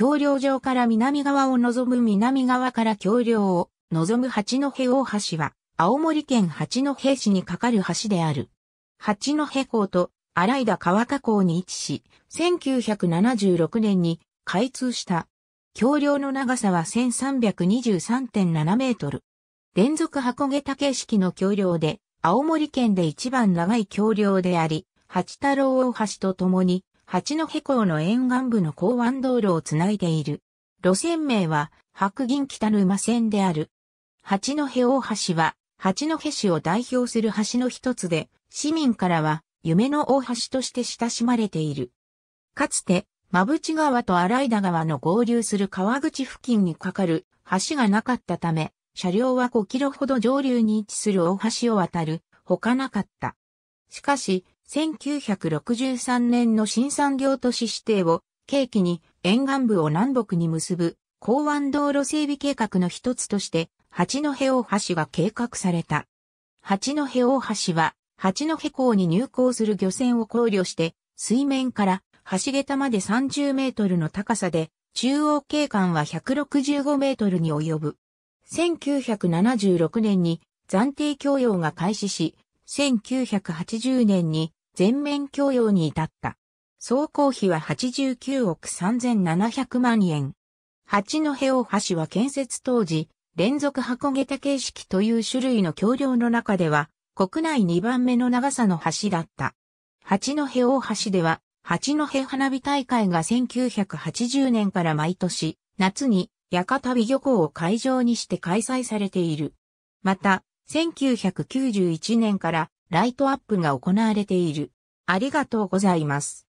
橋梁上から南側を望む南側から橋梁を望む八戸大橋は、青森県八戸市に架かる橋である。八戸港と荒井田川河港に位置し、1976年に開通した。橋梁の長さは1323.7メートル。連続箱桁形式の橋梁で、青森県で一番長い橋梁であり、八太郎大橋とともに、八戸港の沿岸部の港湾道路をつないでいる。路線名は、白銀北沼線である。八戸大橋は、八戸市を代表する橋の一つで、市民からは、夢の大橋として親しまれている。かつて、馬淵川と荒井田川の合流する川口付近に架かる橋がなかったため、車両は5キロほど上流に位置する大橋を渡る、ほかなかった。しかし、1963年の新産業都市指定を契機に沿岸部を南北に結ぶ港湾道路整備計画の一つとして八戸大橋が計画された。八戸大橋は八戸港に入港する漁船を考慮して水面から橋桁まで30メートルの高さで中央景観は165メートルに及ぶ。1976年に暫定供用が開始し、1980年に全面供用に至った。総工費は89億3700万円。八戸大橋は建設当時、連続箱桁形式という種類の橋梁の中では、国内2番目の長さの橋だった。八戸大橋では、八戸花火大会が1980年から毎年、夏に、屋形美漁港を会場にして開催されている。また、1991年からライトアップが行われている。ありがとうございます。